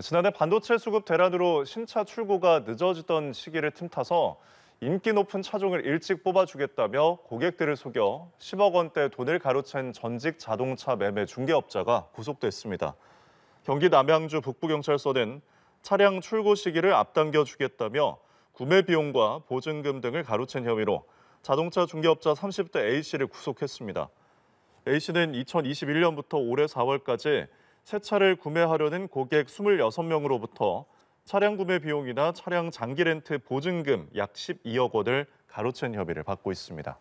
지난해 반도체 수급 대란으로 신차 출고가 늦어지던 시기를 틈타서 인기 높은 차종을 일찍 뽑아주겠다며 고객들을 속여 10억 원대 돈을 가로챈 전직 자동차 매매 중개업자가 구속됐습니다. 경기 남양주 북부경찰서는 차량 출고 시기를 앞당겨 주겠다며 구매 비용과 보증금 등을 가로챈 혐의로 자동차 중개업자 30대 A씨를 구속했습니다. A씨는 2021년부터 올해 4월까지 새 차를 구매하려는 고객 26명으로부터 차량 구매 비용이나 차량 장기 렌트 보증금 약 12억 원을 가로챈 협의를 받고 있습니다.